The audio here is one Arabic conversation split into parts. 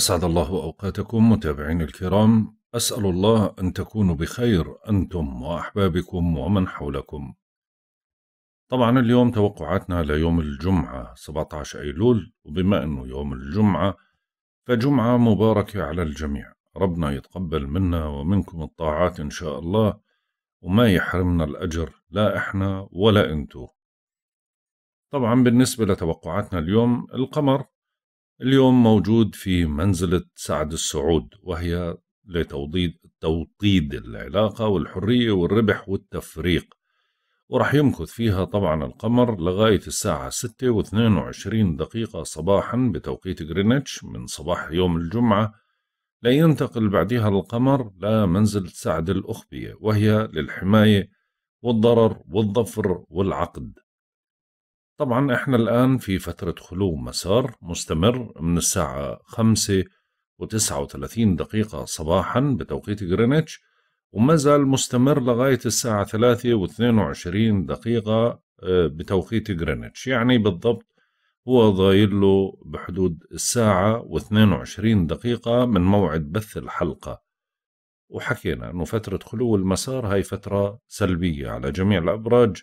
أسعد الله أوقاتكم متابعين الكرام أسأل الله أن تكونوا بخير أنتم وأحبابكم ومن حولكم طبعا اليوم توقعاتنا ليوم الجمعة 17 أيلول وبما أنه يوم الجمعة فجمعة مباركة على الجميع ربنا يتقبل منا ومنكم الطاعات إن شاء الله وما يحرمنا الأجر لا إحنا ولا أنتو طبعا بالنسبة لتوقعاتنا اليوم القمر اليوم موجود في منزلة سعد السعود وهي لتوطيد توطيد العلاقة والحرية والربح والتفريق ورح يمكث فيها طبعا القمر لغاية الساعة 6 و 22 دقيقة صباحا بتوقيت غرينتش من صباح يوم الجمعة لينتقل بعدها القمر لمنزلة سعد الأخبية وهي للحماية والضرر والظفر والعقد طبعا احنا الآن في فترة خلو مسار مستمر من الساعة 5 و39 دقيقة صباحا بتوقيت غرينتش وما زال مستمر لغاية الساعة 3 و22 دقيقة آه، بتوقيت غرينتش يعني بالضبط هو ضايل له بحدود الساعة و22 دقيقة من موعد بث الحلقة وحكينا أنه فترة خلو المسار هاي فترة سلبية على جميع الأبراج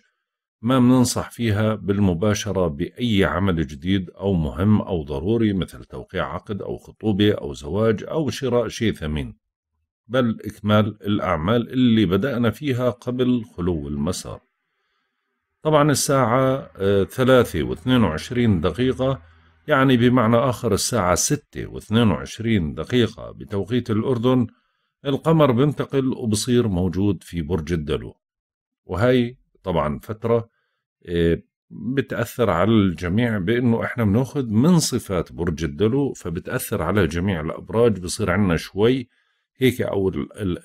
ما بننصح فيها بالمباشرة بأي عمل جديد أو مهم أو ضروري مثل توقيع عقد أو خطوبة أو زواج أو شراء شيء ثمين بل إكمال الأعمال اللي بدأنا فيها قبل خلو المسار طبعا الساعة آه، ثلاثة واثنين وعشرين دقيقة يعني بمعنى آخر الساعة ستة واثنين وعشرين دقيقة بتوقيت الأردن القمر بنتقل وبصير موجود في برج الدلو وهي طبعا فتره آه، بتاثر على الجميع بانه احنا بناخذ من صفات برج الدلو فبتاثر على جميع الابراج بصير عندنا شوي هيك او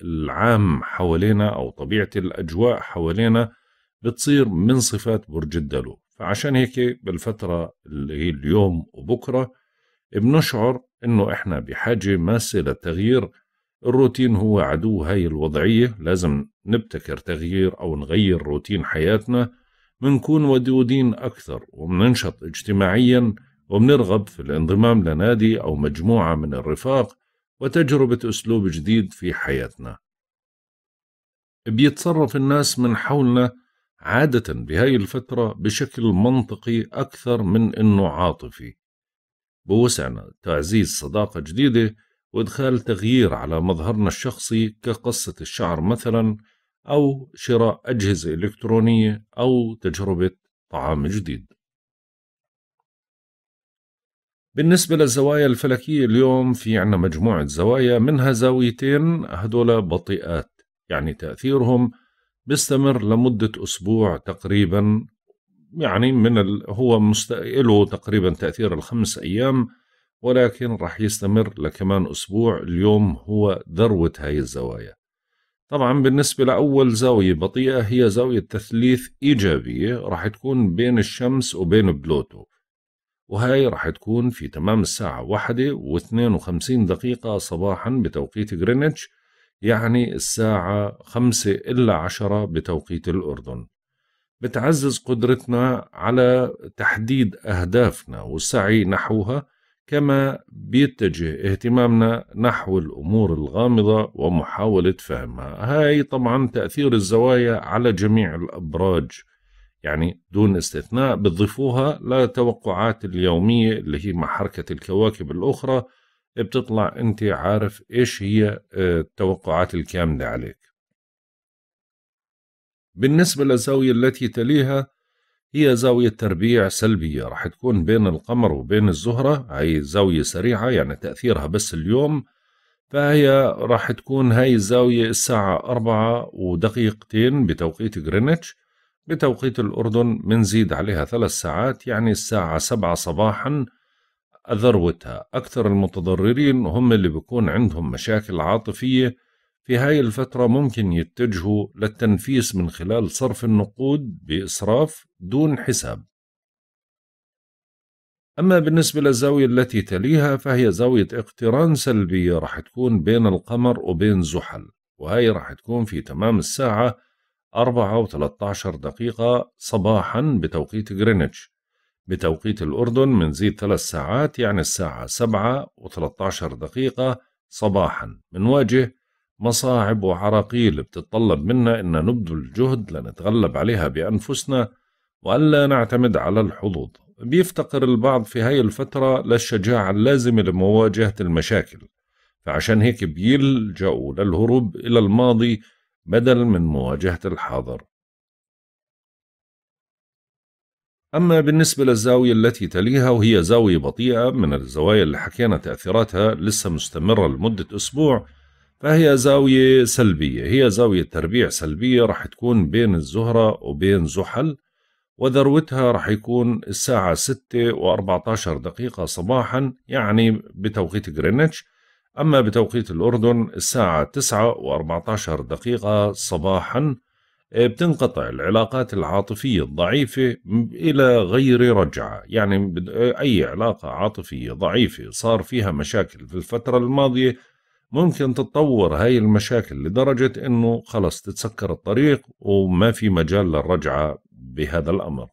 العام حوالينا او طبيعه الاجواء حوالينا بتصير من صفات برج الدلو فعشان هيك بالفتره اللي هي اليوم وبكره بنشعر انه احنا بحاجه ماسه للتغيير الروتين هو عدو هاي الوضعية لازم نبتكر تغيير أو نغير روتين حياتنا منكون ودودين أكثر ومننشط اجتماعيا ومنرغب في الانضمام لنادي أو مجموعة من الرفاق وتجربة أسلوب جديد في حياتنا بيتصرف الناس من حولنا عادة بهاي الفترة بشكل منطقي أكثر من أنه عاطفي بوسعنا تعزيز صداقة جديدة وإدخال تغيير على مظهرنا الشخصي كقصة الشعر مثلا أو شراء أجهزة إلكترونية أو تجربة طعام جديد بالنسبة للزوايا الفلكية اليوم في عنا مجموعة زوايا منها زاويتين هدول بطيئات يعني تأثيرهم بيستمر لمدة أسبوع تقريبا يعني من ال... هو مست... له تقريبا تأثير الخمس أيام ولكن راح يستمر لكمان أسبوع اليوم هو ذروة هاي الزوايا طبعا بالنسبة لأول زاوية بطيئة هي زاوية تثليث إيجابية راح تكون بين الشمس وبين بلوتو وهاي راح تكون في تمام الساعة واحدة واثنين وخمسين دقيقة صباحا بتوقيت غرينتش يعني الساعة خمسة إلا عشرة بتوقيت الأردن بتعزز قدرتنا على تحديد أهدافنا والسعي نحوها كما بيتجه اهتمامنا نحو الأمور الغامضة ومحاولة فهمها هاي طبعا تأثير الزوايا على جميع الأبراج يعني دون استثناء بتضيفوها لتوقعات اليومية اللي هي مع حركة الكواكب الأخرى بتطلع أنت عارف إيش هي آه، التوقعات الكاملة عليك بالنسبة للزاوية التي تليها هي زاوية تربيع سلبية راح تكون بين القمر وبين الزهرة هاي زاوية سريعة يعني تأثيرها بس اليوم فهي راح تكون هاي الزاوية الساعة أربعة ودقيقتين بتوقيت غرينتش بتوقيت الأردن منزيد عليها ثلاث ساعات يعني الساعة سبعة صباحا ذروتها أكثر المتضررين هم اللي بيكون عندهم مشاكل عاطفية في هاي الفترة ممكن يتجهوا للتنفيس من خلال صرف النقود بإسراف دون حساب أما بالنسبة للزاوية التي تليها فهي زاوية اقتران سلبية راح تكون بين القمر وبين زحل وهي راح تكون في تمام الساعة 4 و 13 دقيقة صباحا بتوقيت غرينتش بتوقيت الأردن من زيد ثلاث ساعات يعني الساعة 7 و 13 دقيقة صباحا منواجه مصاعب وعراقيل بتتطلب منا أن نبذل جهد لنتغلب عليها بأنفسنا وألا نعتمد على الحظوظ بيفتقر البعض في هاي الفترة للشجاعة اللازمة لمواجهة المشاكل فعشان هيك بيلجأوا للهروب إلى الماضي بدل من مواجهة الحاضر أما بالنسبة للزاوية التي تليها وهي زاوية بطيئة من الزوايا اللي حكينا تأثيراتها لسه مستمرة لمدة أسبوع فهي زاوية سلبية هي زاوية تربيع سلبية رح تكون بين الزهرة وبين زحل وذروتها رح يكون الساعة 6 و14 دقيقة صباحا يعني بتوقيت غرينتش أما بتوقيت الأردن الساعة 9 و14 دقيقة صباحا آه، بتنقطع العلاقات العاطفية الضعيفة إلى غير رجعة يعني آه، أي علاقة عاطفية ضعيفة صار فيها مشاكل في الفترة الماضية ممكن تتطور هاي المشاكل لدرجة أنه خلص تتسكر الطريق وما في مجال للرجعة بهذا الأمر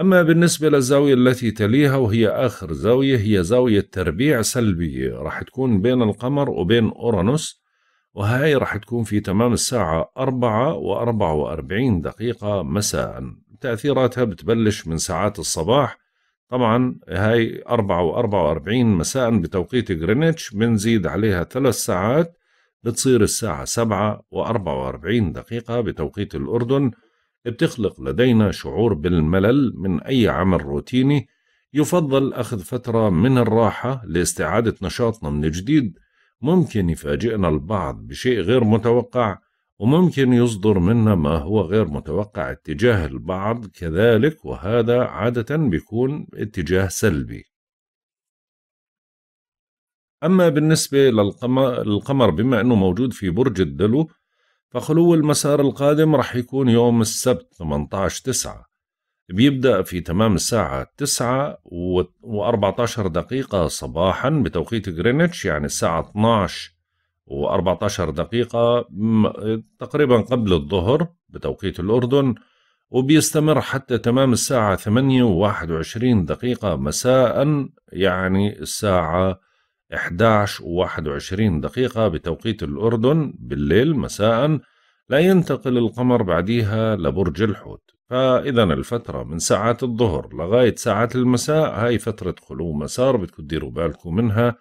أما بالنسبة للزاوية التي تليها وهي آخر زاوية هي زاوية تربيع سلبية راح تكون بين القمر وبين أورانوس وهاي راح تكون في تمام الساعة 4 و 44 دقيقة مساء تأثيراتها بتبلش من ساعات الصباح طبعا هاي 4 و 44 مساء بتوقيت غرينتش بنزيد عليها ثلاث ساعات بتصير الساعة 7 و 44 دقيقة بتوقيت الأردن بتخلق لدينا شعور بالملل من أي عمل روتيني يفضل أخذ فترة من الراحة لاستعادة نشاطنا من جديد ممكن يفاجئنا البعض بشيء غير متوقع وممكن يصدر منا ما هو غير متوقع اتجاه البعض كذلك وهذا عادة بيكون اتجاه سلبي أما بالنسبة للقمر بما أنه موجود في برج الدلو فخلو المسار القادم رح يكون يوم السبت 18 تسعة بيبدأ في تمام الساعة 9 و14 دقيقة صباحا بتوقيت غرينتش يعني الساعة 12 و14 دقيقة تقريبا قبل الظهر بتوقيت الأردن وبيستمر حتى تمام الساعة 8 و21 دقيقة مساء يعني الساعة 11 و21 دقيقة بتوقيت الأردن بالليل مساء لا ينتقل القمر بعديها لبرج الحوت فإذا الفترة من ساعات الظهر لغاية ساعات المساء هاي فترة خلو مسار بدكم تديروا بالكم منها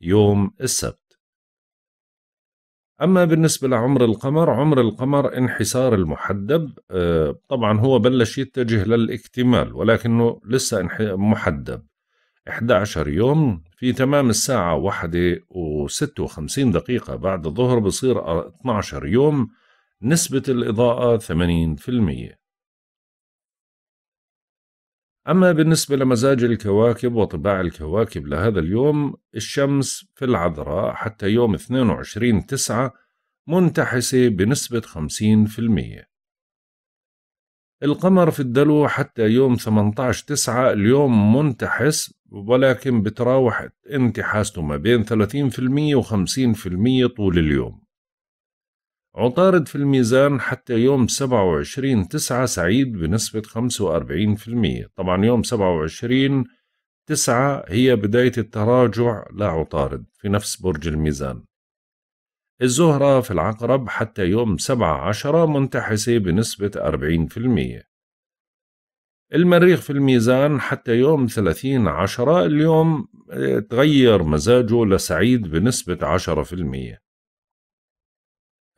يوم السبت أما بالنسبة لعمر القمر عمر القمر انحسار المحدب آه، طبعا هو بلش يتجه للاكتمال ولكنه لسه محدب 11 يوم في تمام الساعة واحدة و 56 دقيقة بعد الظهر بصير 12 يوم نسبة الإضاءة 80% أما بالنسبة لمزاج الكواكب وطباع الكواكب لهذا اليوم الشمس في العذراء حتى يوم 22 تسعة منتحسة بنسبة 50% القمر في الدلو حتى يوم 18 تسعة اليوم منتحس ولكن بتراوح انتحاسته ما بين 30% و 50% طول اليوم عطارد في الميزان حتى يوم 27 9 سعيد بنسبة 45% طبعا يوم 27 9 هي بداية التراجع لعطارد في نفس برج الميزان الزهرة في العقرب حتى يوم سبعة عشرة منتحسة بنسبة 40% المريخ في الميزان حتى يوم 30 عشرة اليوم آه، تغير مزاجه لسعيد بنسبة 10%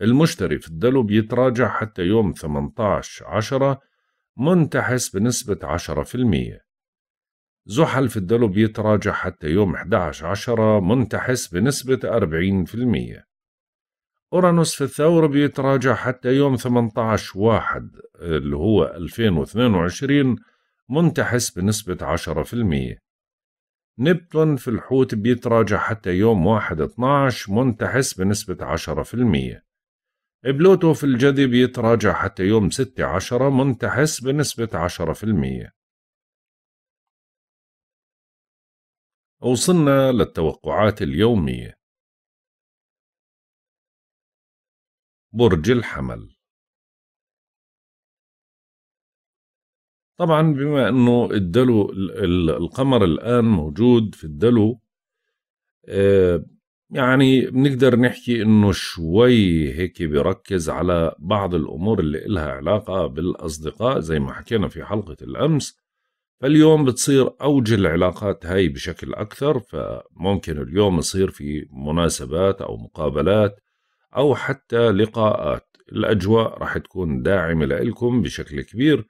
المشتري في الدلو بيتراجع حتى يوم 18 عشرة منتحس بنسبة 10% زحل في الدلو بيتراجع حتى يوم 11 عشرة منتحس بنسبة 40% أورانوس في الثور بيتراجع حتى يوم 18 واحد اللي هو 2022 منتحس بنسبة 10% نبتون في الحوت بيتراجع حتى يوم 1 12 منتحس بنسبة 10% بلوتو في الجاذب يتراجع حتى يوم 6 عشرة منتحس بنسبة 10% وصلنا للتوقعات اليومية برج الحمل طبعا بما انه الدلو القمر الان موجود في الدلو آه، يعني بنقدر نحكي انه شوي هيك بركز على بعض الامور اللي إلها علاقة بالاصدقاء زي ما حكينا في حلقة الامس فاليوم بتصير اوج العلاقات هاي بشكل اكثر فممكن اليوم يصير في مناسبات او مقابلات او حتى لقاءات الاجواء راح تكون داعمة لكم بشكل كبير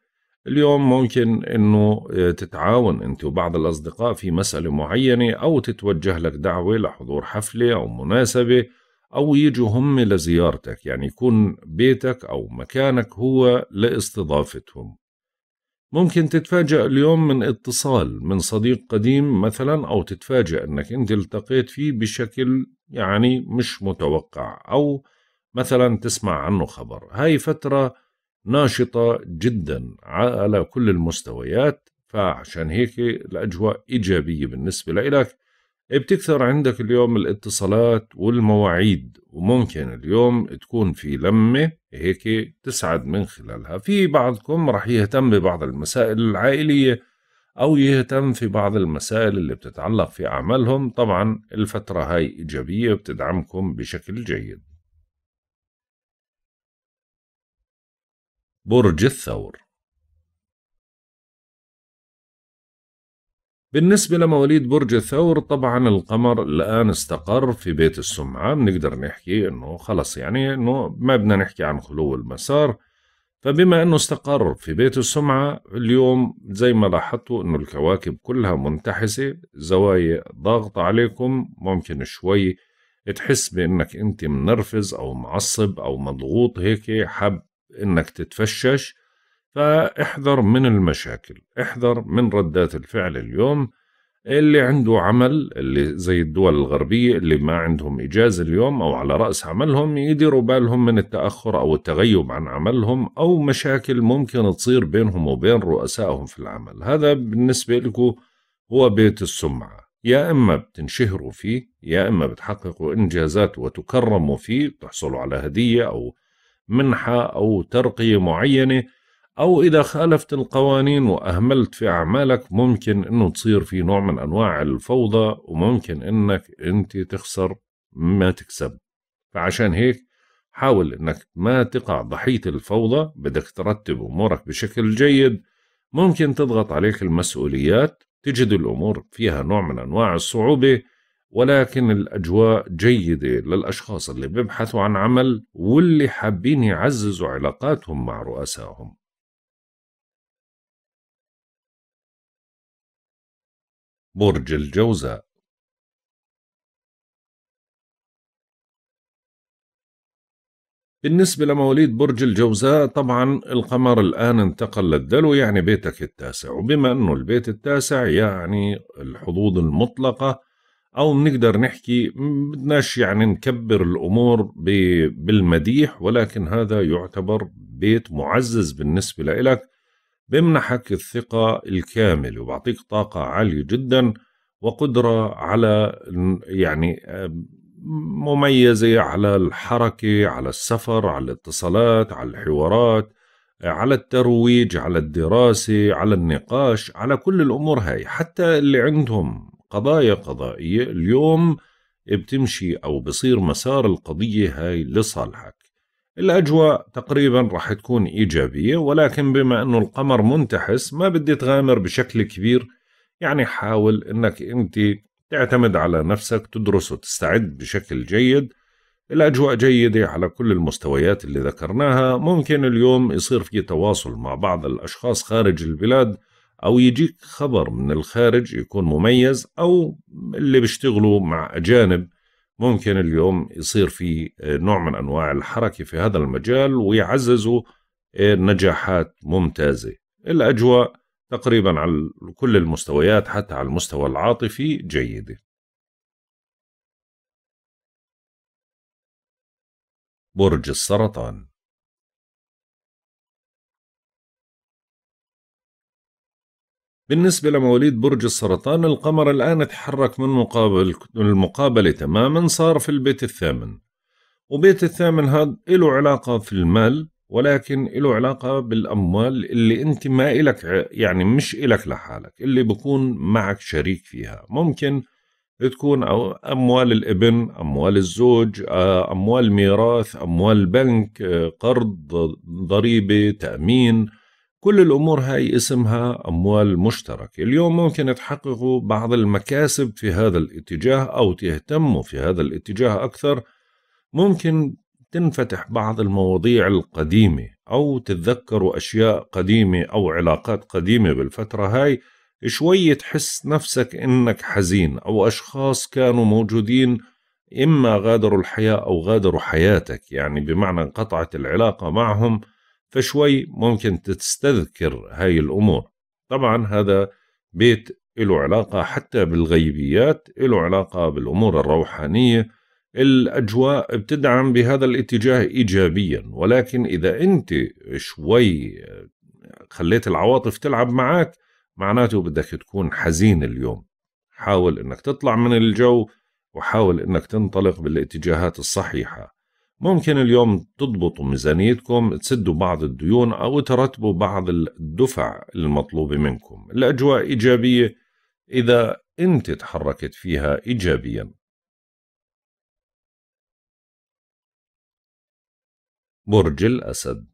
اليوم ممكن انه آه، تتعاون انت وبعض الاصدقاء في مساله معينه او تتوجه لك دعوه لحضور حفله او مناسبه او يجوا هم لزيارتك يعني يكون بيتك او مكانك هو لاستضافتهم ممكن تتفاجأ اليوم من اتصال من صديق قديم مثلا أو تتفاجأ أنك أنت التقيت فيه بشكل يعني مش متوقع أو مثلا تسمع عنه خبر هاي فترة ناشطة جدا على كل المستويات فعشان هيك الأجواء إيجابية بالنسبة لإلك بتكثر عندك اليوم الاتصالات والمواعيد وممكن اليوم تكون في لمة هيك تسعد من خلالها في بعضكم رح يهتم ببعض المسائل العائلية أو يهتم في بعض المسائل اللي بتتعلق في أعمالهم طبعا الفترة هاي إيجابية بتدعمكم بشكل جيد برج الثور بالنسبة لمواليد برج الثور طبعا القمر الآن استقر في بيت السمعة بنقدر نحكي إنه خلص يعني إنه ما بدنا نحكي عن خلو المسار فبما إنه استقر في بيت السمعة اليوم زي ما لاحظتوا إنه الكواكب كلها منتحسة زوايا ضاغطة عليكم ممكن شوي تحس بإنك أنت منرفز أو معصب أو مضغوط هيك حاب انك تتفشش فاحذر من المشاكل احذر من ردات الفعل اليوم اللي عنده عمل اللي زي الدول الغربية اللي ما عندهم إجازة اليوم أو على رأس عملهم يديروا بالهم من التأخر أو التغيب عن عملهم أو مشاكل ممكن تصير بينهم وبين رؤسائهم في العمل هذا بالنسبة لكم هو بيت السمعة يا إما بتنشهروا فيه يا إما بتحققوا إنجازات وتكرموا فيه بتحصلوا على هدية أو منحة أو ترقية معينة أو إذا خالفت القوانين وأهملت في أعمالك ممكن إنه تصير في نوع من أنواع الفوضى وممكن إنك أنت تخسر ما تكسب فعشان هيك حاول إنك ما تقع ضحية الفوضى بدك ترتب أمورك بشكل جيد ممكن تضغط عليك المسؤوليات تجد الأمور فيها نوع من أنواع الصعوبة ولكن الأجواء جيدة للأشخاص اللي بيبحثوا عن عمل واللي حابين يعززوا علاقاتهم مع رؤسائهم برج الجوزاء بالنسبة لمواليد برج الجوزاء طبعا القمر الآن انتقل للدلو يعني بيتك التاسع وبما أنه البيت التاسع يعني الحظوظ المطلقة او بنقدر نحكي بدناش يعني نكبر الامور بالمديح ولكن هذا يعتبر بيت معزز بالنسبه لإلك بمنحك الثقه الكامل وبعطيك طاقه عاليه جدا وقدره على يعني آه، مميزه على الحركه على السفر على الاتصالات على الحوارات على الترويج على الدراسة على النقاش على كل الأمور هاي حتى اللي عندهم قضايا قضائية اليوم بتمشي أو بصير مسار القضية هاي لصالحك الأجواء تقريبا راح تكون إيجابية ولكن بما أنه القمر منتحس ما بدي تغامر بشكل كبير يعني حاول أنك أنت تعتمد على نفسك تدرس وتستعد بشكل جيد الأجواء جيدة على كل المستويات اللي ذكرناها ممكن اليوم يصير في تواصل مع بعض الأشخاص خارج البلاد او يجيك خبر من الخارج يكون مميز او اللي بيشتغلوا مع اجانب ممكن اليوم يصير في نوع من انواع الحركه في هذا المجال ويعززوا نجاحات ممتازه الاجواء تقريبا على كل المستويات حتى على المستوى العاطفي جيده برج السرطان بالنسبة لمواليد برج السرطان القمر الآن تحرك من مقابل المقابلة تماما صار في البيت الثامن وبيت الثامن هذا له علاقة في المال ولكن له علاقة بالأموال اللي أنت ما إلك يعني مش إلك لحالك اللي بكون معك شريك فيها ممكن تكون أموال الابن أموال الزوج آه، أموال ميراث أموال بنك آه، قرض ضريبة تأمين كل الأمور هاي اسمها أموال مشتركة اليوم ممكن تحققوا بعض المكاسب في هذا الاتجاه أو تهتموا في هذا الاتجاه أكثر ممكن تنفتح بعض المواضيع القديمة أو تتذكروا أشياء قديمة أو علاقات قديمة بالفترة هاي شوي تحس نفسك إنك حزين أو أشخاص كانوا موجودين إما غادروا الحياة أو غادروا حياتك يعني بمعنى انقطعت العلاقة معهم فشوي ممكن تستذكر هاي الأمور طبعا هذا بيت له علاقة حتى بالغيبيات له علاقة بالأمور الروحانية الأجواء بتدعم بهذا الاتجاه إيجابيا ولكن إذا أنت شوي خليت العواطف تلعب معك معناته بدك تكون حزين اليوم حاول أنك تطلع من الجو وحاول أنك تنطلق بالاتجاهات الصحيحة ممكن اليوم تضبطوا ميزانيتكم تسدوا بعض الديون أو ترتبوا بعض الدفع المطلوبة منكم الأجواء إيجابية إذا أنت تحركت فيها إيجابيا برج الأسد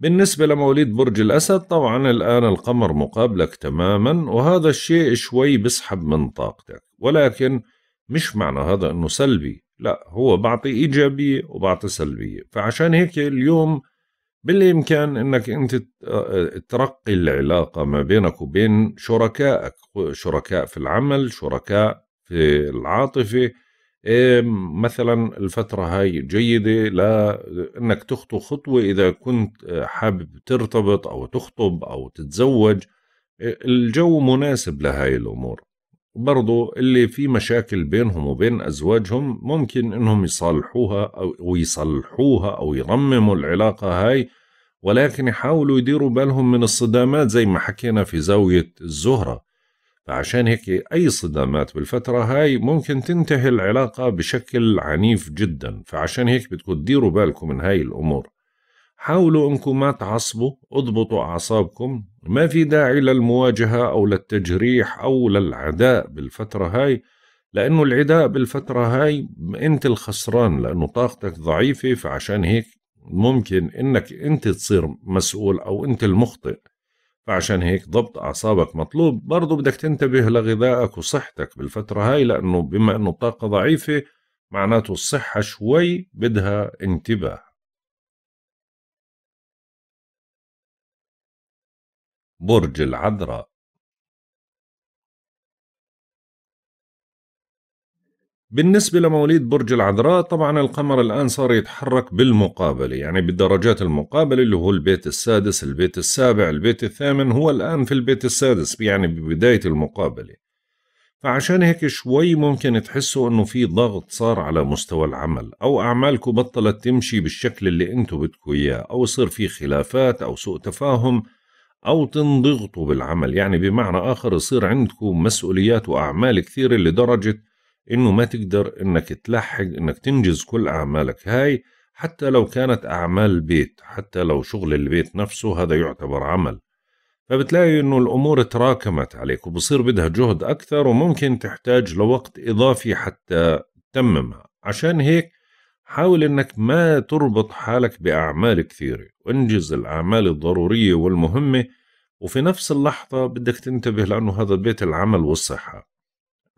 بالنسبة لمواليد برج الأسد طبعا الآن القمر مقابلك تماما وهذا الشيء شوي بسحب من طاقتك ولكن مش معنى هذا انه سلبي لا هو بعطي ايجابيه وبعطي سلبيه فعشان هيك اليوم بالامكان انك انت آه، ترقي العلاقه ما بينك وبين شركائك شركاء في العمل شركاء في العاطفه إيه، مثلا الفترة هاي جيدة لأنك تخطو خطوة إذا كنت آه، حابب ترتبط أو تخطب أو تتزوج إيه، الجو مناسب لهاي الأمور برضو اللي في مشاكل بينهم وبين أزواجهم ممكن إنهم يصلحوها أو يصلحوها أو يرمموا العلاقة هاي ولكن يحاولوا يديروا بالهم من الصدامات زي ما حكينا في زاوية الزهرة فعشان هيك أي صدامات بالفترة هاي ممكن تنتهي العلاقة بشكل عنيف جدا فعشان هيك بتكون تديروا بالكم من هاي الأمور حاولوا انكم ما تعصبوا اضبطوا اعصابكم ما في داعي للمواجهة أو للتجريح أو للعداء بالفترة هاي لأنه العداء بالفترة هاي أنت الخسران لأنه طاقتك ضعيفة فعشان هيك ممكن أنك أنت تصير مسؤول أو أنت المخطئ فعشان هيك ضبط أعصابك مطلوب برضو بدك تنتبه لغذائك وصحتك بالفترة هاي لأنه بما أنه الطاقة ضعيفة معناته الصحة شوي بدها انتباه برج العذراء بالنسبة لمواليد برج العذراء طبعا القمر الآن صار يتحرك بالمقابلة يعني بالدرجات المقابلة اللي هو البيت السادس البيت السابع البيت الثامن هو الآن في البيت السادس يعني ببداية المقابلة فعشان هيك شوي ممكن تحسوا انه في ضغط صار على مستوى العمل او اعمالكم بطلت تمشي بالشكل اللي انتم بدكم اياه او يصير في خلافات او سوء تفاهم أو تنضغطوا بالعمل يعني بمعنى آخر يصير عندكم مسؤوليات وأعمال كثيرة لدرجة إنه ما تقدر إنك تلحق إنك تنجز كل أعمالك هاي حتى لو كانت أعمال البيت حتى لو شغل البيت نفسه هذا يعتبر عمل فبتلاقي إنه الأمور تراكمت عليك وبصير بدها جهد أكثر وممكن تحتاج لوقت إضافي حتى تتممها عشان هيك حاول إنك ما تربط حالك بأعمال كثيرة وانجز الأعمال الضرورية والمهمة وفي نفس اللحظة بدك تنتبه لأنه هذا بيت العمل والصحة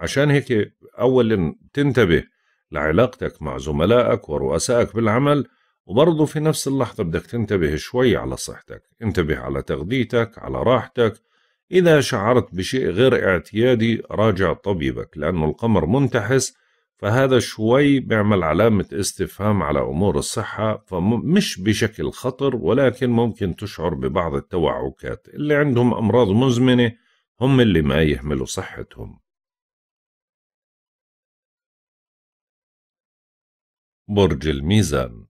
عشان هيك أولا تنتبه لعلاقتك مع زملائك ورؤسائك بالعمل وبرضه في نفس اللحظة بدك تنتبه شوي على صحتك انتبه على تغذيتك على راحتك إذا شعرت بشيء غير اعتيادي راجع طبيبك لأنه القمر منتحس فهذا شوي بيعمل علامة استفهام على أمور الصحة فمش بشكل خطر ولكن ممكن تشعر ببعض التوعكات اللي عندهم أمراض مزمنة هم اللي ما يهملوا صحتهم برج الميزان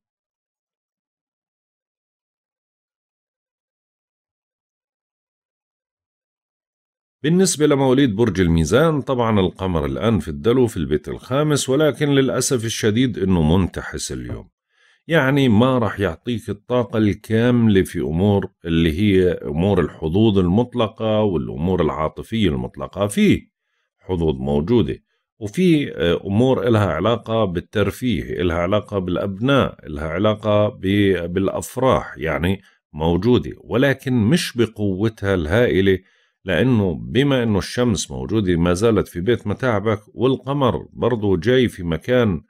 بالنسبة لمواليد برج الميزان طبعا القمر الآن في الدلو في البيت الخامس ولكن للأسف الشديد أنه منتحس اليوم يعني ما راح يعطيك الطاقة الكاملة في أمور اللي هي أمور الحظوظ المطلقة والأمور العاطفية المطلقة في حظوظ موجودة وفي آه، أمور إلها علاقة بالترفيه إلها علاقة بالأبناء إلها علاقة بالأفراح يعني موجودة ولكن مش بقوتها الهائلة لأنه بما أنه الشمس موجودة ما زالت في بيت متاعبك والقمر برضه جاي في مكان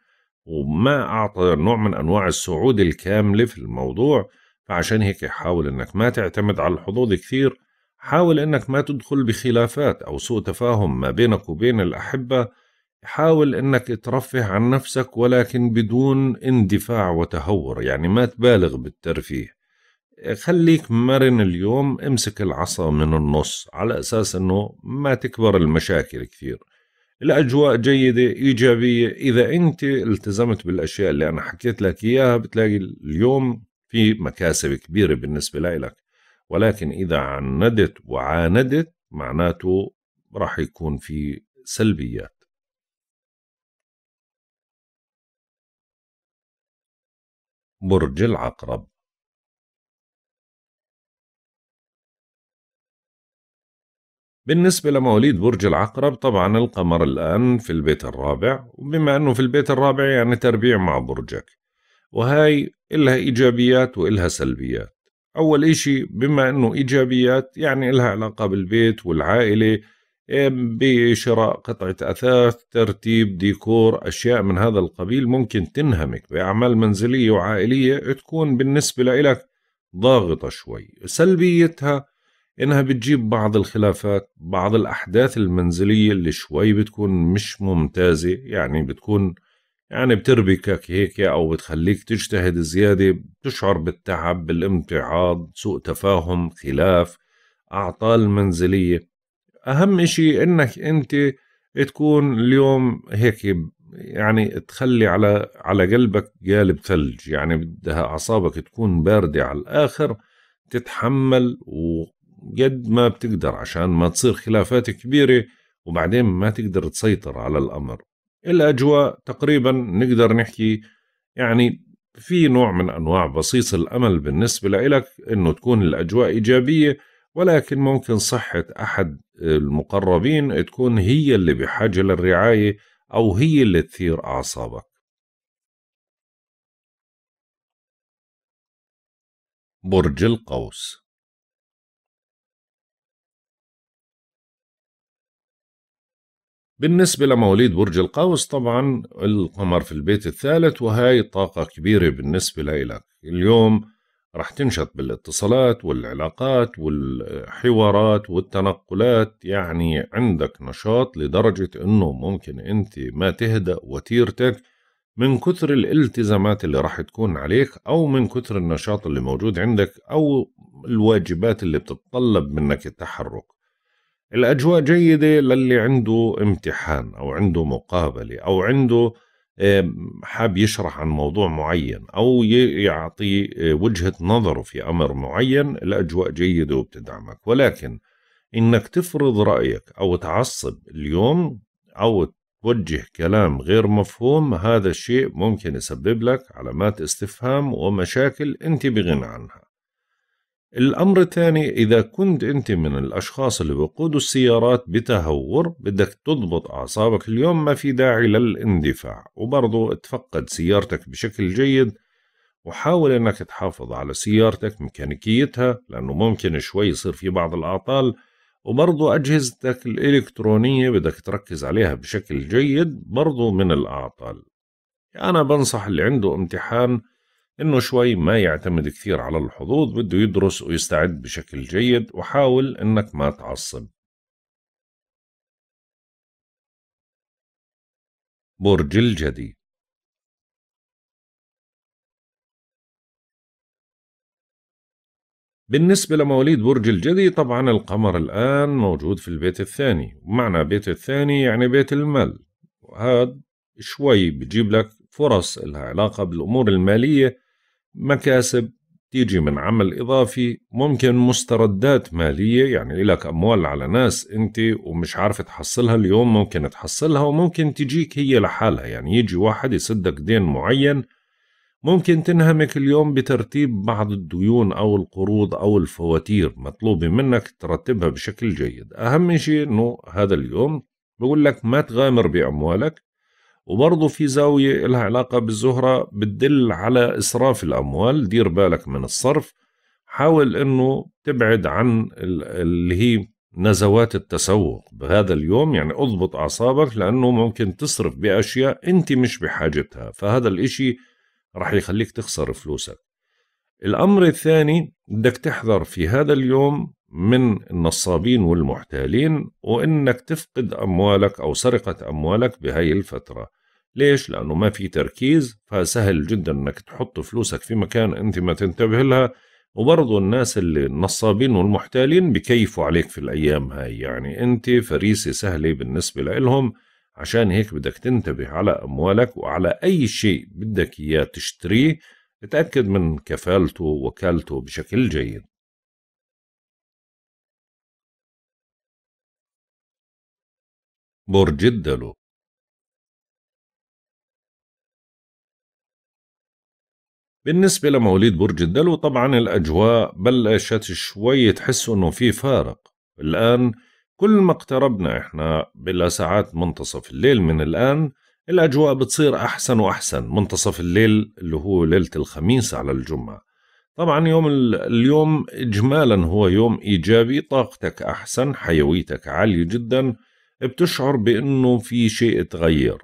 وما أعطى نوع من أنواع السعود الكاملة في الموضوع فعشان هيك حاول أنك ما تعتمد على الحظوظ كثير حاول أنك ما تدخل بخلافات أو سوء تفاهم ما بينك وبين الأحبة حاول أنك ترفه عن نفسك ولكن بدون اندفاع وتهور يعني ما تبالغ بالترفيه خليك مرن اليوم امسك العصا من النص على أساس أنه ما تكبر المشاكل كثير الأجواء جيدة إيجابية إذا أنت التزمت بالأشياء اللي أنا حكيت لك إياها بتلاقي اليوم في مكاسب كبيرة بالنسبة لك ولكن إذا عندت وعاندت معناته راح يكون في سلبيات برج العقرب بالنسبة لمواليد برج العقرب طبعا القمر الآن في البيت الرابع وبما أنه في البيت الرابع يعني تربيع مع برجك وهاي إلها إيجابيات وإلها سلبيات أول إشي بما أنه إيجابيات يعني إلها علاقة بالبيت والعائلة إيه، بشراء قطعة أثاث ترتيب ديكور أشياء من هذا القبيل ممكن تنهمك بأعمال منزلية وعائلية تكون بالنسبة لإلك ضاغطة شوي سلبيتها إنها بتجيب بعض الخلافات بعض الأحداث المنزلية اللي شوي بتكون مش ممتازة يعني بتكون يعني بتربكك هيك أو بتخليك تجتهد زيادة بتشعر بالتعب بالامتعاض سوء تفاهم خلاف أعطال منزلية أهم إشي إنك أنت تكون اليوم هيك يعني تخلي على على قلبك قالب ثلج يعني بدها أعصابك تكون باردة على الآخر تتحمل قد ما بتقدر عشان ما تصير خلافات كبيرة وبعدين ما تقدر تسيطر على الأمر الأجواء تقريبا نقدر نحكي يعني في نوع من أنواع بصيص الأمل بالنسبة لإلك أنه تكون الأجواء إيجابية ولكن ممكن صحة أحد المقربين تكون هي اللي بحاجة للرعاية أو هي اللي تثير أعصابك برج القوس بالنسبة لمواليد برج القوس طبعا القمر في البيت الثالث وهي طاقة كبيرة بالنسبة لإلك اليوم رح تنشط بالاتصالات والعلاقات والحوارات والتنقلات يعني عندك نشاط لدرجة أنه ممكن أنت ما تهدأ وتيرتك من كثر الالتزامات اللي رح تكون عليك أو من كثر النشاط اللي موجود عندك أو الواجبات اللي بتتطلب منك التحرك الأجواء جيدة للي عنده امتحان أو عنده مقابلة أو عنده حاب يشرح عن موضوع معين أو يعطي آه، وجهة نظره في أمر معين الأجواء جيدة وبتدعمك ولكن إنك تفرض رأيك أو تعصب اليوم أو توجه كلام غير مفهوم هذا الشيء ممكن يسبب لك علامات استفهام ومشاكل أنت بغنى عنها الأمر الثاني إذا كنت أنت من الأشخاص اللي بيقودوا السيارات بتهور بدك تضبط أعصابك اليوم ما في داعي للاندفاع وبرضه تفقد سيارتك بشكل جيد وحاول أنك تحافظ على سيارتك ميكانيكيتها لأنه ممكن شوي يصير في بعض الأعطال وبرضه أجهزتك الإلكترونية بدك تركز عليها بشكل جيد برضه من الأعطال يعني أنا بنصح اللي عنده امتحان إنه شوي ما يعتمد كثير على الحظوظ بده يدرس ويستعد بشكل جيد وحاول إنك ما تعصب برج الجدي بالنسبة لمواليد برج الجدي طبعا القمر الآن موجود في البيت الثاني ومعنى بيت الثاني يعني بيت المال وهذا شوي بجيب لك فرص لها علاقة بالأمور المالية مكاسب تيجي من عمل إضافي ممكن مستردات مالية يعني إلك أموال على ناس أنت ومش عارف تحصلها اليوم ممكن تحصلها وممكن تجيك هي لحالها يعني يجي واحد يسدك دين معين ممكن تنهمك اليوم بترتيب بعض الديون أو القروض أو الفواتير مطلوبة منك ترتبها بشكل جيد أهم شيء أنه هذا اليوم بقول لك ما تغامر بأموالك وبرضه في زاوية لها علاقة بالزهرة بتدل على إسراف الأموال دير بالك من الصرف حاول أنه تبعد عن اللي هي نزوات التسوق بهذا اليوم يعني اضبط أعصابك لأنه ممكن تصرف بأشياء أنت مش بحاجتها فهذا الإشي رح يخليك تخسر فلوسك الأمر الثاني بدك تحذر في هذا اليوم من النصابين والمحتالين وإنك تفقد أموالك أو سرقة أموالك بهاي الفترة ليش؟ لأنه ما في تركيز فسهل جدا إنك تحط فلوسك في مكان أنت ما تنتبه لها وبرضه الناس اللي النصابين والمحتالين بكيفوا عليك في الأيام هاي يعني أنت فريسة سهلة بالنسبة لإلهم عشان هيك بدك تنتبه على أموالك وعلى أي شيء بدك إياه تشتريه تأكد من كفالته ووكالته بشكل جيد برج الدلو بالنسبة لمواليد برج الدلو طبعا الأجواء بلشت شوي تحسوا إنه في فارق الآن كل ما اقتربنا إحنا بالساعات منتصف الليل من الآن الأجواء بتصير أحسن وأحسن منتصف الليل اللي هو ليلة الخميس على الجمعة طبعا يوم اليوم إجمالا هو يوم إيجابي طاقتك أحسن حيويتك عالية جدا بتشعر بأنه في شيء تغير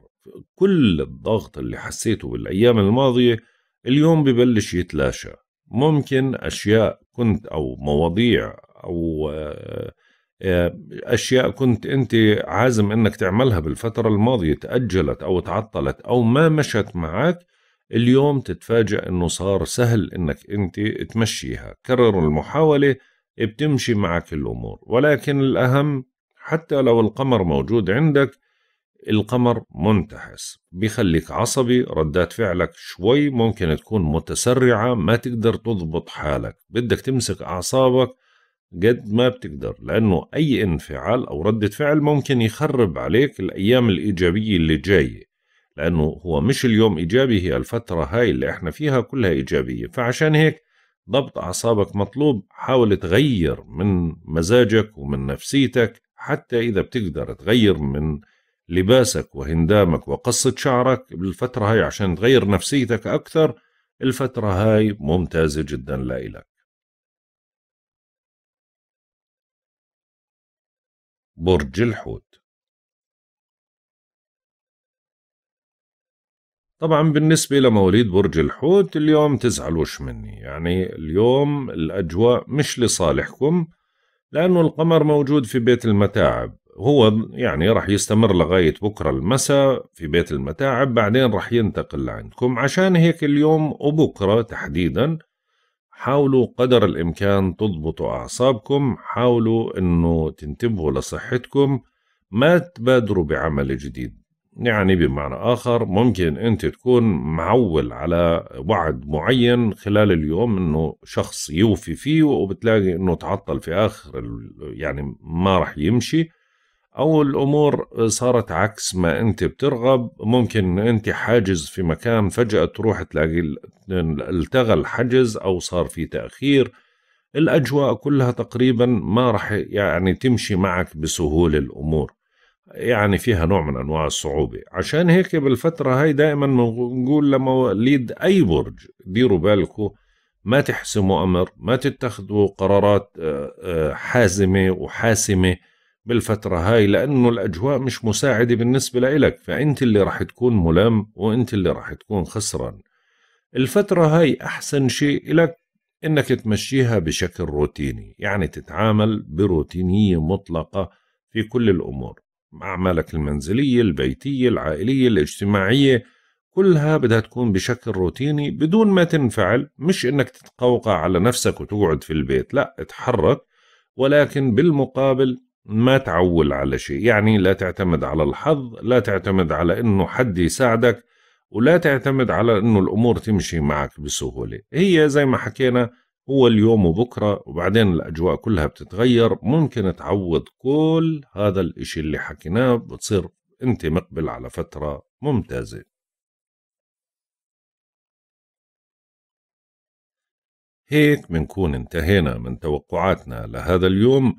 كل الضغط اللي حسيته بالأيام الماضية اليوم ببلش يتلاشى ممكن أشياء كنت أو مواضيع أو آه، آه، أشياء كنت أنت عازم أنك تعملها بالفترة الماضية تأجلت أو تعطلت أو ما مشت معك اليوم تتفاجأ أنه صار سهل أنك أنت تمشيها كرر المحاولة بتمشي معك الأمور ولكن الأهم حتى لو القمر موجود عندك القمر منتحس بيخليك عصبي ردات فعلك شوي ممكن تكون متسرعة ما تقدر تضبط حالك بدك تمسك أعصابك قد ما بتقدر لأنه أي انفعال أو ردة فعل ممكن يخرب عليك الأيام الإيجابية اللي جاية لأنه هو مش اليوم إيجابي هي الفترة هاي اللي احنا فيها كلها إيجابية فعشان هيك ضبط أعصابك مطلوب حاول تغير من مزاجك ومن نفسيتك حتى إذا بتقدر تغير من لباسك وهندامك وقصة شعرك بالفترة هاي عشان تغير نفسيتك أكثر الفترة هاي ممتازة جدا لإلك برج الحوت طبعا بالنسبة لمواليد برج الحوت اليوم تزعلوش مني يعني اليوم الأجواء مش لصالحكم لأنه القمر موجود في بيت المتاعب هو يعني راح يستمر لغاية بكرة المساء في بيت المتاعب بعدين راح ينتقل لعندكم عشان هيك اليوم وبكرة تحديدا حاولوا قدر الإمكان تضبطوا أعصابكم حاولوا أنه تنتبهوا لصحتكم ما تبادروا بعمل جديد يعني بمعنى آخر ممكن أنت تكون معول على وعد معين خلال اليوم أنه شخص يوفي فيه وبتلاقي أنه تعطل في آخر يعني ما رح يمشي او الامور صارت عكس ما انت بترغب ممكن انت حاجز في مكان فجاه تروح تلاقي التغى الحجز او صار في تاخير الاجواء كلها تقريبا ما راح يعني تمشي معك بسهوله الامور يعني فيها نوع من انواع الصعوبه عشان هيك بالفتره هاي دائما بنقول لمواليد اي برج ديروا بالكم ما تحسموا امر ما تتخذوا قرارات آه، آه، حازمه وحاسمه بالفترة هاي لأنه الأجواء مش مساعدة بالنسبة لإلك فأنت اللي راح تكون ملام وأنت اللي راح تكون خسران الفترة هاي أحسن شيء إلك إنك تمشيها بشكل روتيني يعني تتعامل بروتينية مطلقة في كل الأمور أعمالك المنزلية البيتية العائلية الاجتماعية كلها بدها تكون بشكل روتيني بدون ما تنفعل مش إنك تتقوقع على نفسك وتقعد في البيت لا اتحرك ولكن بالمقابل ما تعول على شيء يعني لا تعتمد على الحظ لا تعتمد على أنه حد يساعدك ولا تعتمد على أنه الأمور تمشي معك بسهولة هي زي ما حكينا هو اليوم وبكرة وبعدين الأجواء كلها بتتغير ممكن تعوض كل هذا الإشي اللي حكيناه بتصير أنت مقبل على فترة ممتازة هيك بنكون انتهينا من توقعاتنا لهذا اليوم